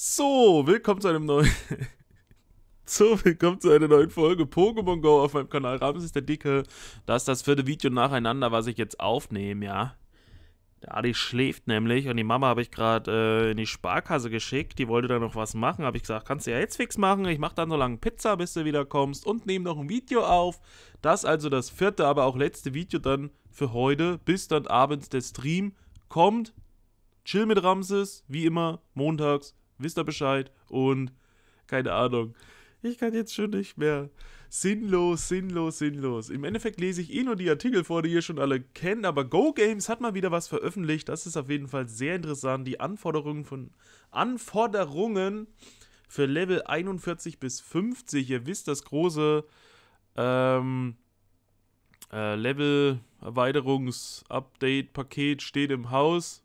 So, willkommen zu einem neuen. so, willkommen zu einer neuen Folge Pokémon Go auf meinem Kanal. Rams ist der Dicke. Das ist das vierte Video nacheinander, was ich jetzt aufnehme, ja. Der Adi schläft nämlich und die Mama habe ich gerade äh, in die Sparkasse geschickt. Die wollte da noch was machen. Habe ich gesagt, kannst du ja jetzt fix machen. Ich mache dann so lange Pizza, bis du wieder kommst und nehme noch ein Video auf. Das also das vierte, aber auch letzte Video dann für heute, bis dann abends der Stream kommt. Chill mit Ramses, wie immer, montags wisst ihr Bescheid und keine Ahnung. Ich kann jetzt schon nicht mehr. Sinnlos, sinnlos, sinnlos. Im Endeffekt lese ich eh nur die Artikel vor, die ihr schon alle kennt, aber Go Games hat mal wieder was veröffentlicht. Das ist auf jeden Fall sehr interessant. Die Anforderungen von Anforderungen für Level 41 bis 50. Ihr wisst, das große ähm, äh, Level-Erweiterungs-Update-Paket steht im Haus.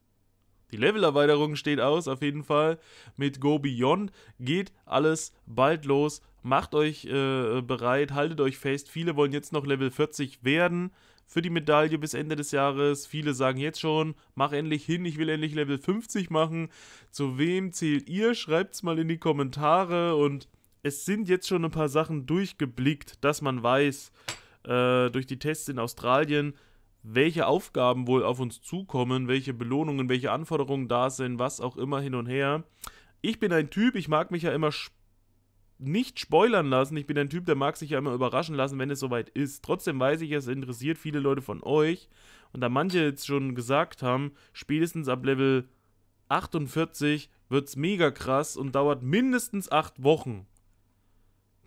Die Levelerweiterung steht aus, auf jeden Fall. Mit Go Beyond geht alles bald los. Macht euch äh, bereit, haltet euch fest. Viele wollen jetzt noch Level 40 werden für die Medaille bis Ende des Jahres. Viele sagen jetzt schon, mach endlich hin, ich will endlich Level 50 machen. Zu wem zählt ihr? Schreibt es mal in die Kommentare und es sind jetzt schon ein paar Sachen durchgeblickt, dass man weiß, äh, durch die Tests in Australien, welche Aufgaben wohl auf uns zukommen, welche Belohnungen, welche Anforderungen da sind, was auch immer hin und her. Ich bin ein Typ, ich mag mich ja immer nicht spoilern lassen. Ich bin ein Typ, der mag sich ja immer überraschen lassen, wenn es soweit ist. Trotzdem weiß ich, es interessiert viele Leute von euch. Und da manche jetzt schon gesagt haben, spätestens ab Level 48 wird es mega krass und dauert mindestens 8 Wochen,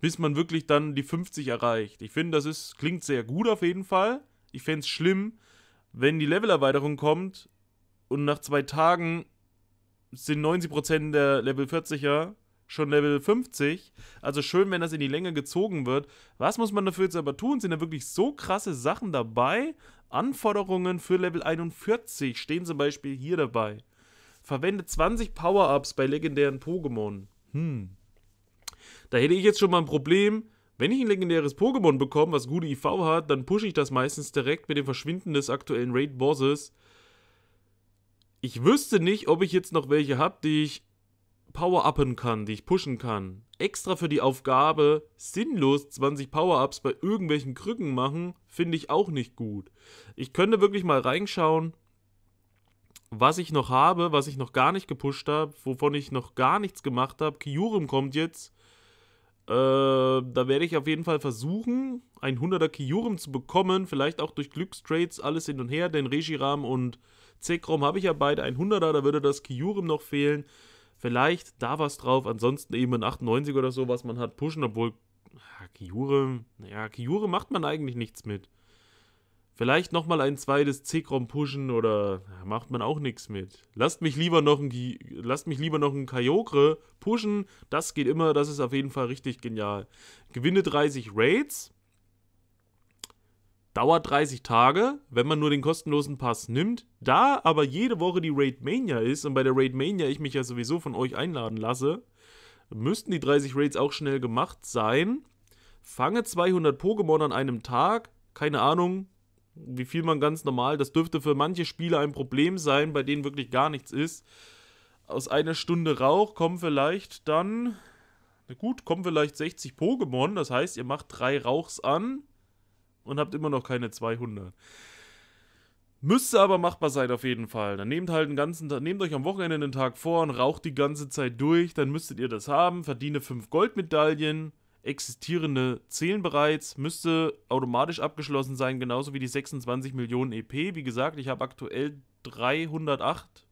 bis man wirklich dann die 50 erreicht. Ich finde, das ist, klingt sehr gut auf jeden Fall. Ich fände es schlimm, wenn die Levelerweiterung kommt und nach zwei Tagen sind 90% der Level 40er schon Level 50. Also schön, wenn das in die Länge gezogen wird. Was muss man dafür jetzt aber tun? Sind da wirklich so krasse Sachen dabei? Anforderungen für Level 41 stehen zum Beispiel hier dabei. Verwende 20 Power-Ups bei legendären Pokémon. Hm. Da hätte ich jetzt schon mal ein Problem, wenn ich ein legendäres Pokémon bekomme, was gute IV hat, dann pushe ich das meistens direkt mit dem Verschwinden des aktuellen Raid-Bosses. Ich wüsste nicht, ob ich jetzt noch welche habe, die ich power-uppen kann, die ich pushen kann. Extra für die Aufgabe sinnlos 20 Power-ups bei irgendwelchen Krücken machen, finde ich auch nicht gut. Ich könnte wirklich mal reinschauen, was ich noch habe, was ich noch gar nicht gepusht habe, wovon ich noch gar nichts gemacht habe. Kyurem kommt jetzt. Äh, da werde ich auf jeden Fall versuchen, ein 100er Kyurem zu bekommen. Vielleicht auch durch Glückstrades, alles hin und her. Denn Regiram und Zekrom habe ich ja beide 100er. Da würde das Kyurem noch fehlen. Vielleicht da was drauf. Ansonsten eben ein 98 oder so, was man hat, pushen. Obwohl, ja, Kyurem, ja, Kyurem macht man eigentlich nichts mit. Vielleicht nochmal ein zweites Zekrom pushen oder macht man auch nichts mit. Lasst mich lieber noch ein, lasst mich lieber noch ein Kyogre pushen. Das geht immer, das ist auf jeden Fall richtig genial. Gewinne 30 Raids. Dauert 30 Tage, wenn man nur den kostenlosen Pass nimmt. Da aber jede Woche die Raid Mania ist und bei der Raid Mania ich mich ja sowieso von euch einladen lasse, müssten die 30 Raids auch schnell gemacht sein. Fange 200 Pokémon an einem Tag. Keine Ahnung, wie viel man ganz normal, das dürfte für manche Spieler ein Problem sein, bei denen wirklich gar nichts ist. Aus einer Stunde Rauch kommen vielleicht dann, na gut, kommen vielleicht 60 Pokémon, das heißt, ihr macht drei Rauchs an und habt immer noch keine 200. Müsste aber machbar sein auf jeden Fall. Dann nehmt halt einen ganzen Tag, nehmt euch am Wochenende einen Tag vor und raucht die ganze Zeit durch, dann müsstet ihr das haben, verdiene 5 Goldmedaillen existierende zählen bereits, müsste automatisch abgeschlossen sein, genauso wie die 26 Millionen EP. Wie gesagt, ich habe aktuell 308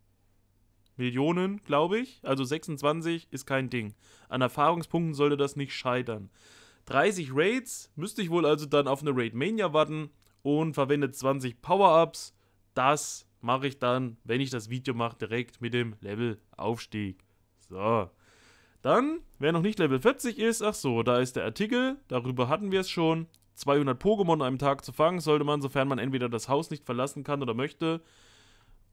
Millionen, glaube ich. Also 26 ist kein Ding. An Erfahrungspunkten sollte das nicht scheitern. 30 Raids müsste ich wohl also dann auf eine Raid Mania warten und verwendet 20 Power-Ups. Das mache ich dann, wenn ich das Video mache, direkt mit dem Levelaufstieg. So. Dann Wer noch nicht Level 40 ist, ach so, da ist der Artikel, darüber hatten wir es schon. 200 Pokémon an einem Tag zu fangen, sollte man, sofern man entweder das Haus nicht verlassen kann oder möchte,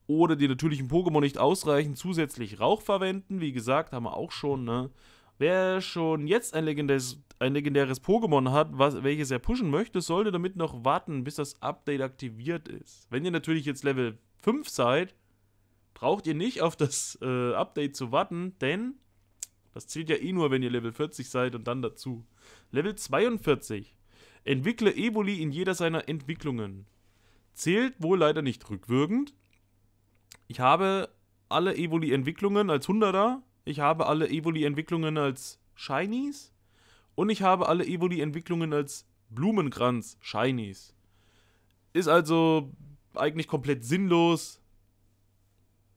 oder die natürlichen Pokémon nicht ausreichen, zusätzlich Rauch verwenden. Wie gesagt, haben wir auch schon, ne? Wer schon jetzt ein legendäres, ein legendäres Pokémon hat, was, welches er pushen möchte, sollte damit noch warten, bis das Update aktiviert ist. Wenn ihr natürlich jetzt Level 5 seid, braucht ihr nicht auf das äh, Update zu warten, denn das zählt ja eh nur, wenn ihr Level 40 seid und dann dazu. Level 42. Entwickle Evoli in jeder seiner Entwicklungen. Zählt wohl leider nicht rückwirkend. Ich habe alle Evoli-Entwicklungen als 100er. Ich habe alle Evoli-Entwicklungen als Shinies. Und ich habe alle Evoli-Entwicklungen als Blumenkranz-Shinies. Ist also eigentlich komplett sinnlos,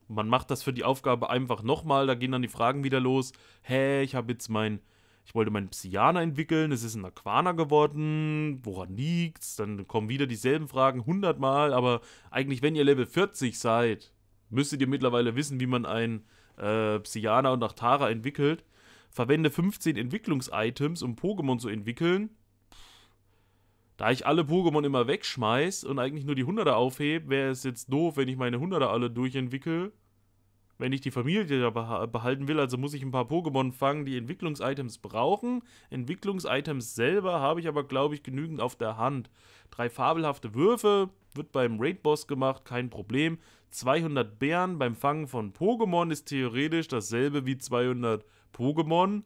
man macht das für die Aufgabe einfach nochmal, da gehen dann die Fragen wieder los. Hä, ich habe jetzt mein, ich wollte meinen Psyaner entwickeln, es ist ein Aquana geworden, woran liegt's? Dann kommen wieder dieselben Fragen hundertmal, aber eigentlich, wenn ihr Level 40 seid, müsstet ihr mittlerweile wissen, wie man einen äh, Psyaner und Achtara entwickelt. Verwende 15 Entwicklungs-Items, um Pokémon zu entwickeln. Da ich alle Pokémon immer wegschmeiß und eigentlich nur die Hunderter aufhebe, wäre es jetzt doof, wenn ich meine Hunderter alle durchentwickle. Wenn ich die Familie da behalten will, also muss ich ein paar Pokémon fangen, die Entwicklungs-Items brauchen. Entwicklungs-Items selber habe ich aber, glaube ich, genügend auf der Hand. Drei fabelhafte Würfe, wird beim Raid-Boss gemacht, kein Problem. 200 Bären beim Fangen von Pokémon ist theoretisch dasselbe wie 200 Pokémon.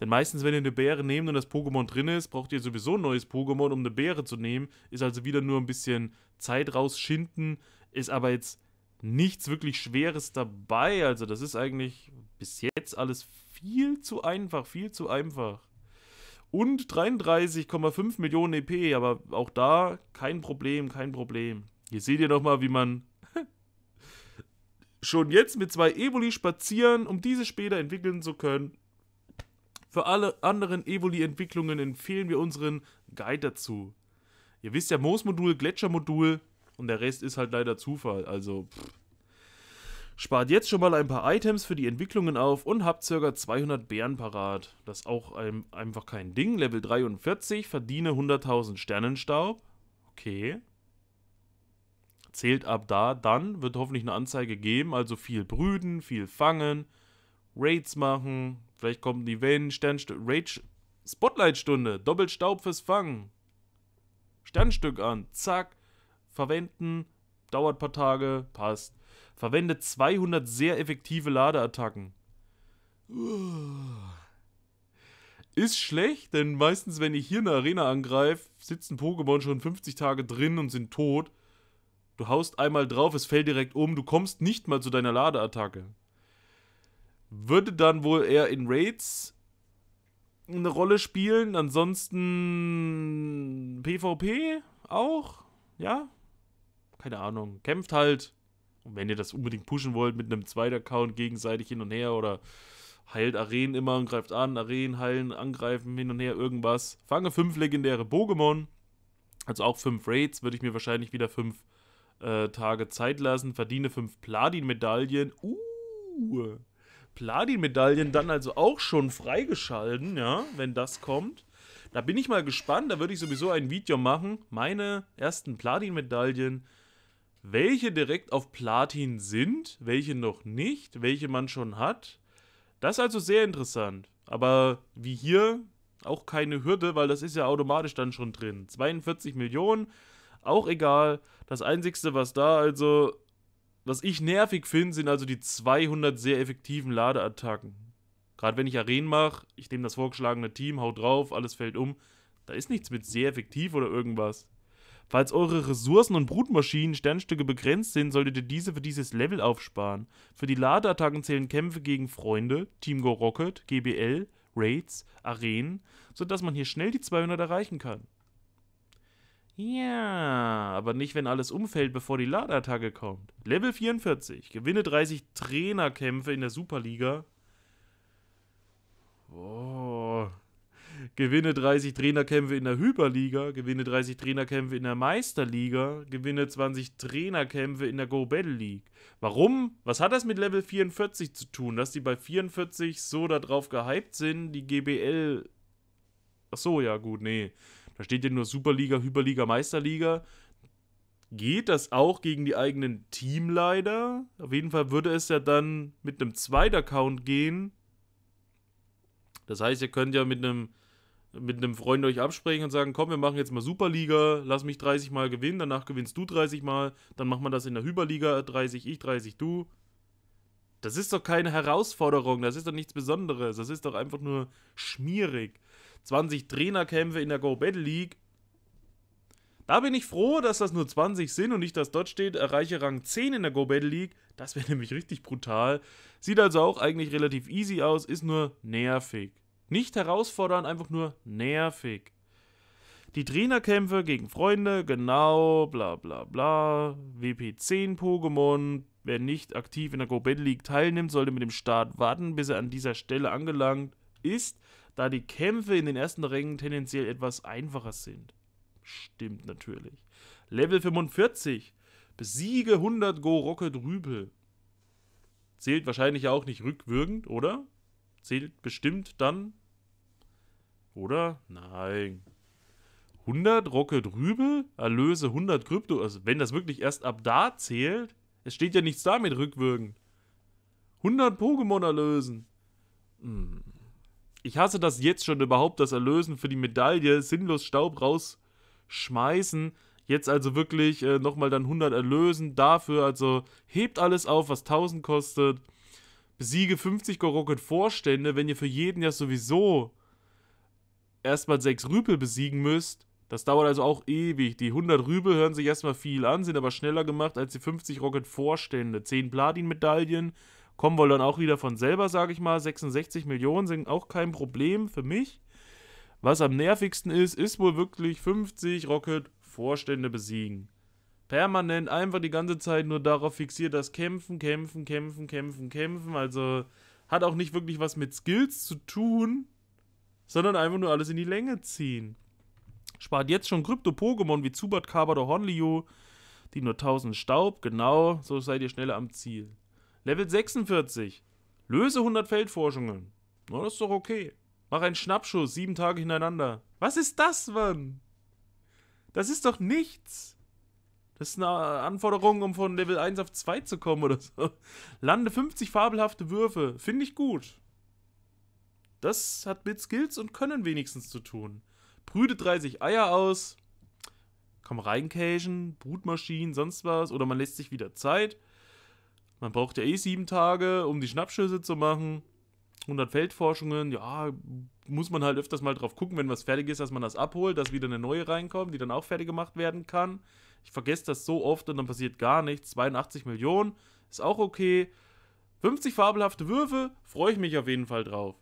Denn meistens, wenn ihr eine Beere nehmt und das Pokémon drin ist, braucht ihr sowieso ein neues Pokémon, um eine Beere zu nehmen. Ist also wieder nur ein bisschen Zeit rausschinden. Ist aber jetzt nichts wirklich Schweres dabei. Also, das ist eigentlich bis jetzt alles viel zu einfach, viel zu einfach. Und 33,5 Millionen EP, aber auch da kein Problem, kein Problem. Hier seht ihr nochmal, wie man schon jetzt mit zwei Evoli spazieren, um diese später entwickeln zu können. Für alle anderen Evoli-Entwicklungen empfehlen wir unseren Guide dazu. Ihr wisst ja, Moos-Modul, Gletscher-Modul und der Rest ist halt leider Zufall. Also pff. spart jetzt schon mal ein paar Items für die Entwicklungen auf und habt ca. 200 Bären parat. Das ist auch ein, einfach kein Ding. Level 43, verdiene 100.000 Sternenstaub. Okay. Zählt ab da, dann wird hoffentlich eine Anzeige geben, also viel brüten, viel fangen, Raids machen, Vielleicht kommt die Wellen, Sternstück, Rage, Spotlight-Stunde, Doppelstaub fürs Fangen. Sternstück an, zack, verwenden, dauert ein paar Tage, passt. Verwende 200 sehr effektive Ladeattacken. Ist schlecht, denn meistens, wenn ich hier eine Arena angreife, sitzen Pokémon schon 50 Tage drin und sind tot. Du haust einmal drauf, es fällt direkt um, du kommst nicht mal zu deiner Ladeattacke würde dann wohl eher in Raids eine Rolle spielen. Ansonsten PvP auch, ja. Keine Ahnung. Kämpft halt. Und wenn ihr das unbedingt pushen wollt mit einem Zweit-Account gegenseitig hin und her oder heilt Arenen immer und greift an, Arenen heilen, angreifen, hin und her, irgendwas. Fange fünf legendäre Pokémon. Also auch fünf Raids würde ich mir wahrscheinlich wieder fünf äh, Tage Zeit lassen. Verdiene fünf Platin-Medaillen. Uh. Platin-Medaillen dann also auch schon freigeschalten, ja, wenn das kommt. Da bin ich mal gespannt, da würde ich sowieso ein Video machen. Meine ersten Platin-Medaillen, welche direkt auf Platin sind, welche noch nicht, welche man schon hat. Das ist also sehr interessant. Aber wie hier auch keine Hürde, weil das ist ja automatisch dann schon drin. 42 Millionen, auch egal. Das Einzige, was da also was ich nervig finde, sind also die 200 sehr effektiven Ladeattacken. Gerade wenn ich Arenen mache, ich nehme das vorgeschlagene Team, hau drauf, alles fällt um. Da ist nichts mit sehr effektiv oder irgendwas. Falls eure Ressourcen und Brutmaschinen Sternstücke begrenzt sind, solltet ihr diese für dieses Level aufsparen. Für die Ladeattacken zählen Kämpfe gegen Freunde, Team Go Rocket, GBL, Raids, Arenen, sodass man hier schnell die 200 erreichen kann. Ja, aber nicht, wenn alles umfällt, bevor die Ladeattacke kommt. Level 44. Gewinne 30 Trainerkämpfe in der Superliga. Oh. Gewinne 30 Trainerkämpfe in der Hyperliga. Gewinne 30 Trainerkämpfe in der Meisterliga. Gewinne 20 Trainerkämpfe in der Go Battle League. Warum? Was hat das mit Level 44 zu tun? Dass die bei 44 so darauf gehypt sind, die GBL. Ach so, ja, gut, nee. Da steht ja nur Superliga, Hyperliga, Meisterliga. Geht das auch gegen die eigenen Teamleiter? Auf jeden Fall würde es ja dann mit einem Zweit-Account gehen. Das heißt, ihr könnt ja mit einem, mit einem Freund euch absprechen und sagen, komm, wir machen jetzt mal Superliga, lass mich 30 Mal gewinnen, danach gewinnst du 30 Mal, dann machen wir das in der Hyperliga, 30 ich, 30 du. Das ist doch keine Herausforderung, das ist doch nichts Besonderes, das ist doch einfach nur schmierig. 20 Trainerkämpfe in der Go Battle League. Da bin ich froh, dass das nur 20 sind und nicht, dass dort steht, erreiche äh, Rang 10 in der Go Battle League. Das wäre nämlich richtig brutal. Sieht also auch eigentlich relativ easy aus, ist nur nervig. Nicht herausfordernd, einfach nur nervig. Die Trainerkämpfe gegen Freunde, genau, bla bla bla. WP10 Pokémon. Wer nicht aktiv in der Go Battle League teilnimmt, sollte mit dem Start warten, bis er an dieser Stelle angelangt ist da die Kämpfe in den ersten Rängen tendenziell etwas einfacher sind. Stimmt natürlich. Level 45. Besiege 100 Go-Rocket Rübel. Zählt wahrscheinlich auch nicht rückwirkend, oder? Zählt bestimmt dann. Oder? Nein. 100 Rocket Rübel, erlöse 100 Krypto. Also, wenn das wirklich erst ab da zählt, es steht ja nichts damit rückwirkend. 100 Pokémon erlösen. Hm ich hasse das jetzt schon überhaupt, das Erlösen für die Medaille, sinnlos Staub rausschmeißen. Jetzt also wirklich äh, nochmal dann 100 erlösen dafür. Also hebt alles auf, was 1000 kostet. Besiege 50 Gorocket-Vorstände, wenn ihr für jeden ja sowieso erstmal 6 Rüpel besiegen müsst. Das dauert also auch ewig. Die 100 Rübel hören sich erstmal viel an, sind aber schneller gemacht als die 50 Rocket-Vorstände. 10 Platin-Medaillen, kommen wohl dann auch wieder von selber, sage ich mal. 66 Millionen sind auch kein Problem für mich. Was am nervigsten ist, ist wohl wirklich 50 Rocket Vorstände besiegen. Permanent einfach die ganze Zeit nur darauf fixiert, dass kämpfen, kämpfen, kämpfen, kämpfen, kämpfen. Also hat auch nicht wirklich was mit Skills zu tun, sondern einfach nur alles in die Länge ziehen. Spart jetzt schon Krypto-Pokémon wie Zubat, Kabat oder Hornlio, die nur 1000 Staub, genau, so seid ihr schneller am Ziel. Level 46. Löse 100 Feldforschungen. Na, das ist doch okay. Mach einen Schnappschuss, sieben Tage hintereinander. Was ist das, Mann? Das ist doch nichts. Das ist eine Anforderung, um von Level 1 auf 2 zu kommen oder so. Lande 50 fabelhafte Würfe. Finde ich gut. Das hat mit Skills und Können wenigstens zu tun. Brüde 30 Eier aus. Komm rein, Cajun, Brutmaschinen, sonst was. Oder man lässt sich wieder Zeit. Man braucht ja eh sieben Tage, um die Schnappschüsse zu machen. 100 Feldforschungen, ja, muss man halt öfters mal drauf gucken, wenn was fertig ist, dass man das abholt, dass wieder eine neue reinkommt, die dann auch fertig gemacht werden kann. Ich vergesse das so oft und dann passiert gar nichts. 82 Millionen ist auch okay. 50 fabelhafte Würfe, freue ich mich auf jeden Fall drauf.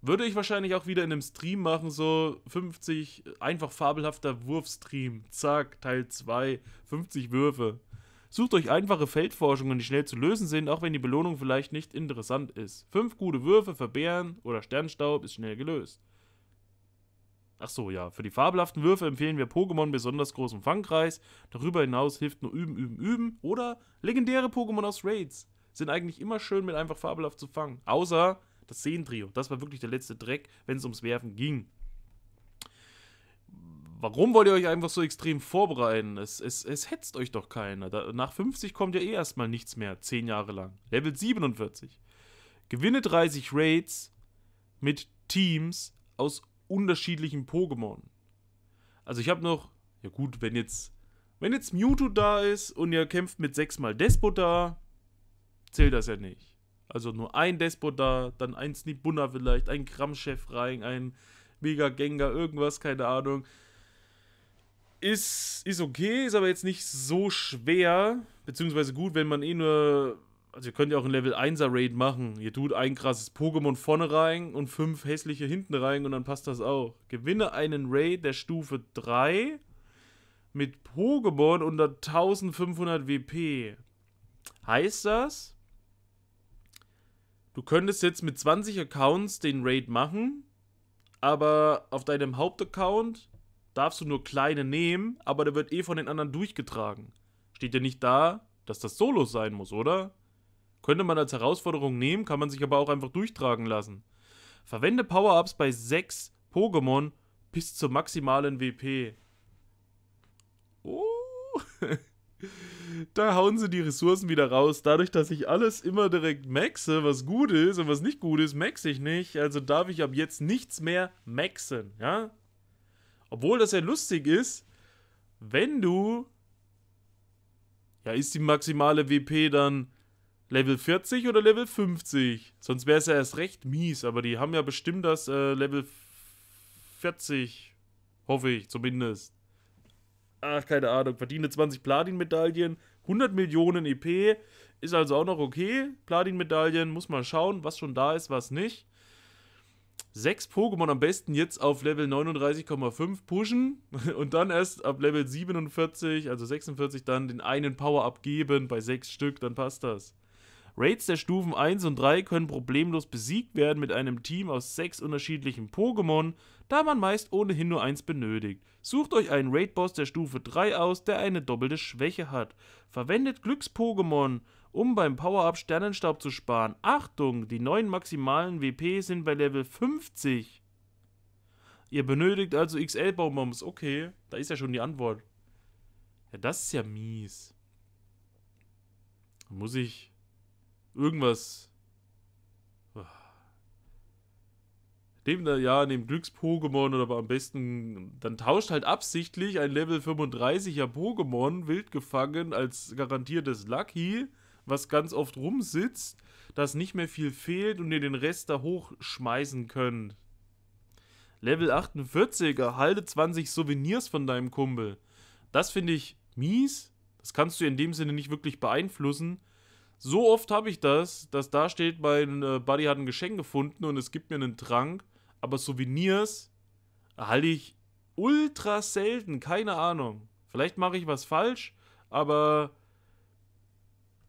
Würde ich wahrscheinlich auch wieder in einem Stream machen, so 50 einfach fabelhafter Wurfstream. Zack, Teil 2, 50 Würfe. Sucht euch einfache Feldforschungen, die schnell zu lösen sind, auch wenn die Belohnung vielleicht nicht interessant ist. Fünf gute Würfe, für Bären oder Sternstaub ist schnell gelöst. Ach so, ja. Für die fabelhaften Würfe empfehlen wir Pokémon besonders großem Fangkreis. Darüber hinaus hilft nur üben, üben, üben. Oder legendäre Pokémon aus Raids sind eigentlich immer schön mit einfach fabelhaft zu fangen. Außer das seen Das war wirklich der letzte Dreck, wenn es ums Werfen ging warum wollt ihr euch einfach so extrem vorbereiten? Es, es, es hetzt euch doch keiner. Da, nach 50 kommt ja eh erstmal nichts mehr, 10 Jahre lang. Level 47. Gewinne 30 Raids mit Teams aus unterschiedlichen Pokémon. Also ich habe noch, ja gut, wenn jetzt, wenn jetzt Mewtwo da ist und ihr kämpft mit 6 sechsmal Despot da, zählt das ja nicht. Also nur ein Despot da, dann ein Snibunna vielleicht, ein Kramchef rein, ein Mega Gengar, irgendwas, keine Ahnung ist, ist okay, ist aber jetzt nicht so schwer, beziehungsweise gut, wenn man eh nur. Also, ihr könnt ja auch ein Level 1er Raid machen. Ihr tut ein krasses Pokémon vorne rein und fünf hässliche hinten rein und dann passt das auch. Gewinne einen Raid der Stufe 3 mit Pokémon unter 1500 WP. Heißt das, du könntest jetzt mit 20 Accounts den Raid machen, aber auf deinem Hauptaccount darfst du nur kleine nehmen, aber der wird eh von den anderen durchgetragen. Steht ja nicht da, dass das Solo sein muss, oder? Könnte man als Herausforderung nehmen, kann man sich aber auch einfach durchtragen lassen. Verwende Power-Ups bei 6 Pokémon bis zur maximalen WP. Oh. da hauen sie die Ressourcen wieder raus. Dadurch, dass ich alles immer direkt maxe, was gut ist und was nicht gut ist, maxe ich nicht. Also darf ich ab jetzt nichts mehr maxen, ja? Obwohl das ja lustig ist, wenn du. Ja, ist die maximale WP dann Level 40 oder Level 50? Sonst wäre es ja erst recht mies, aber die haben ja bestimmt das äh, Level 40. Hoffe ich zumindest. Ach, keine Ahnung. Verdiene 20 Platin-Medaillen, 100 Millionen EP. Ist also auch noch okay. Platin-Medaillen, muss man schauen, was schon da ist, was nicht sechs Pokémon am besten jetzt auf Level 39,5 pushen und dann erst ab Level 47, also 46, dann den einen Power-Up geben bei sechs Stück, dann passt das. Raids der Stufen 1 und 3 können problemlos besiegt werden mit einem Team aus sechs unterschiedlichen Pokémon, da man meist ohnehin nur eins benötigt. Sucht euch einen Raid-Boss der Stufe 3 aus, der eine doppelte Schwäche hat. Verwendet Glücks-Pokémon um beim Power-Up Sternenstaub zu sparen. Achtung, die neuen maximalen WP sind bei Level 50. Ihr benötigt also XL-Bonbons. Okay, da ist ja schon die Antwort. Ja, das ist ja mies. Muss ich irgendwas... Ah. Neben, ja, neben Glücks-Pokémon oder am besten, dann tauscht halt absichtlich ein Level 35er Pokémon wild gefangen als garantiertes Lucky was ganz oft rumsitzt, dass nicht mehr viel fehlt und ihr den Rest da hochschmeißen könnt. Level 48, erhalte 20 Souvenirs von deinem Kumpel. Das finde ich mies. Das kannst du in dem Sinne nicht wirklich beeinflussen. So oft habe ich das, dass da steht, mein äh, Buddy hat ein Geschenk gefunden und es gibt mir einen Trank. Aber Souvenirs erhalte ich ultra selten. Keine Ahnung. Vielleicht mache ich was falsch, aber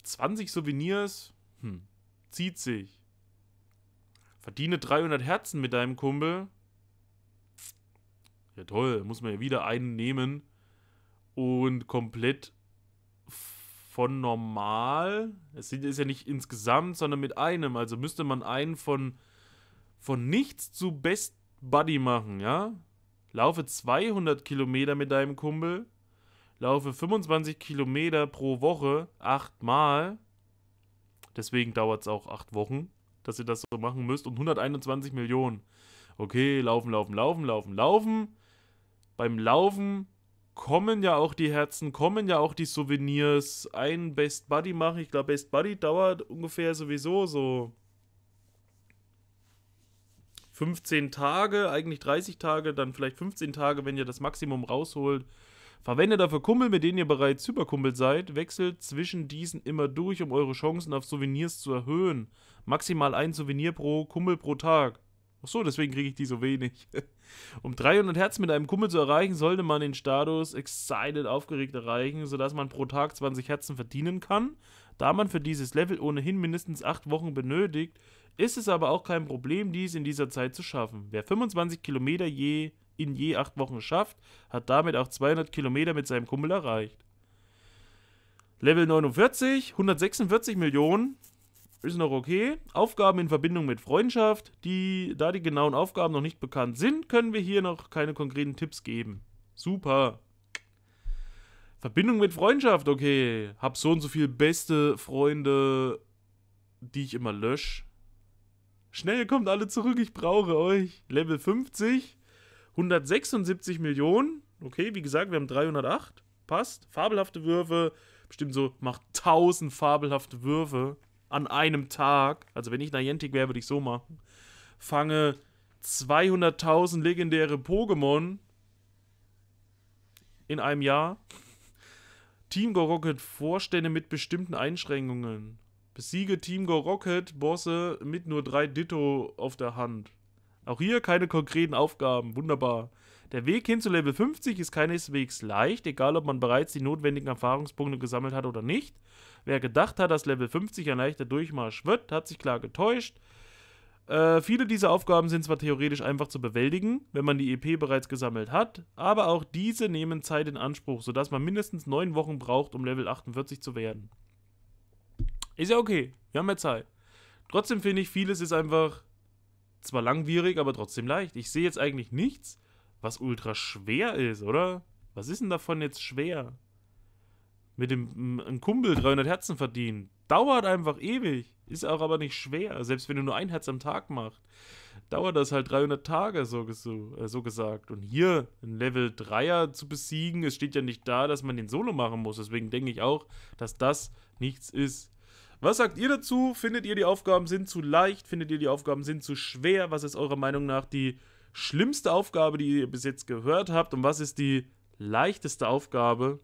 20 Souvenirs? Hm, zieht sich. Verdiene 300 Herzen mit deinem Kumpel? Ja toll, muss man ja wieder einen nehmen. Und komplett von normal. Es ist ja nicht insgesamt, sondern mit einem. Also müsste man einen von, von nichts zu Best Buddy machen, ja? Laufe 200 Kilometer mit deinem Kumpel laufe 25 Kilometer pro Woche, achtmal. Deswegen dauert es auch acht Wochen, dass ihr das so machen müsst. Und 121 Millionen. Okay, laufen, laufen, laufen, laufen, laufen. Beim Laufen kommen ja auch die Herzen, kommen ja auch die Souvenirs. Ein Best Buddy machen. Ich glaube, Best Buddy dauert ungefähr sowieso so 15 Tage, eigentlich 30 Tage, dann vielleicht 15 Tage, wenn ihr das Maximum rausholt. Verwendet dafür Kumpel, mit denen ihr bereits Superkumpel seid. Wechselt zwischen diesen immer durch, um eure Chancen auf Souvenirs zu erhöhen. Maximal ein Souvenir pro Kumpel pro Tag. Ach so, deswegen kriege ich die so wenig. um 300 Hertz mit einem Kumpel zu erreichen, sollte man den Status Excited aufgeregt erreichen, sodass man pro Tag 20 Herzen verdienen kann. Da man für dieses Level ohnehin mindestens 8 Wochen benötigt, ist es aber auch kein Problem, dies in dieser Zeit zu schaffen. Wer 25 Kilometer je in je acht Wochen schafft, hat damit auch 200 Kilometer mit seinem Kumpel erreicht. Level 49, 146 Millionen, ist noch okay. Aufgaben in Verbindung mit Freundschaft, die, da die genauen Aufgaben noch nicht bekannt sind, können wir hier noch keine konkreten Tipps geben. Super. Verbindung mit Freundschaft, okay. Hab so und so viele beste Freunde, die ich immer lösche. Schnell kommt alle zurück, ich brauche euch. Level 50. 176 Millionen. Okay, wie gesagt, wir haben 308. Passt. Fabelhafte Würfe. Bestimmt so, macht 1000 fabelhafte Würfe an einem Tag. Also, wenn ich Niantic wäre, würde ich so machen. Fange 200.000 legendäre Pokémon in einem Jahr. Team Go Rocket Vorstände mit bestimmten Einschränkungen. Besiege Team Go Rocket Bosse mit nur drei Ditto auf der Hand. Auch hier keine konkreten Aufgaben, wunderbar. Der Weg hin zu Level 50 ist keineswegs leicht, egal ob man bereits die notwendigen Erfahrungspunkte gesammelt hat oder nicht. Wer gedacht hat, dass Level 50 ein leichter Durchmarsch wird, hat sich klar getäuscht. Äh, viele dieser Aufgaben sind zwar theoretisch einfach zu bewältigen, wenn man die EP bereits gesammelt hat, aber auch diese nehmen Zeit in Anspruch, sodass man mindestens 9 Wochen braucht, um Level 48 zu werden. Ist ja okay, wir haben ja Zeit. Trotzdem finde ich, vieles ist einfach zwar langwierig, aber trotzdem leicht. Ich sehe jetzt eigentlich nichts, was ultra schwer ist, oder? Was ist denn davon jetzt schwer? Mit dem ein Kumpel 300 Herzen verdienen. Dauert einfach ewig. Ist auch aber nicht schwer. Selbst wenn du nur ein Herz am Tag machst, dauert das halt 300 Tage, so, äh, so gesagt. Und hier ein Level 3er zu besiegen, es steht ja nicht da, dass man den Solo machen muss. Deswegen denke ich auch, dass das nichts ist. Was sagt ihr dazu? Findet ihr die Aufgaben sind zu leicht? Findet ihr die Aufgaben sind zu schwer? Was ist eurer Meinung nach die schlimmste Aufgabe, die ihr bis jetzt gehört habt? Und was ist die leichteste Aufgabe?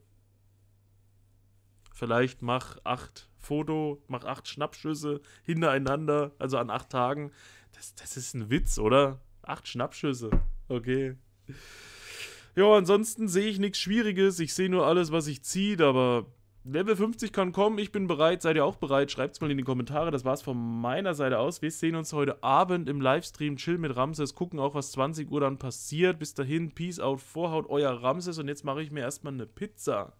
Vielleicht mach acht Foto, mach acht Schnappschüsse hintereinander, also an acht Tagen. Das, das ist ein Witz, oder? Acht Schnappschüsse. Okay. Ja, ansonsten sehe ich nichts Schwieriges. Ich sehe nur alles, was sich zieht, aber Level 50 kann kommen, ich bin bereit, seid ihr auch bereit? Schreibt es mal in die Kommentare. Das war es von meiner Seite aus. Wir sehen uns heute Abend im Livestream. Chill mit Ramses, gucken auch, was 20 Uhr dann passiert. Bis dahin, Peace out, Vorhaut, euer Ramses. Und jetzt mache ich mir erstmal eine Pizza.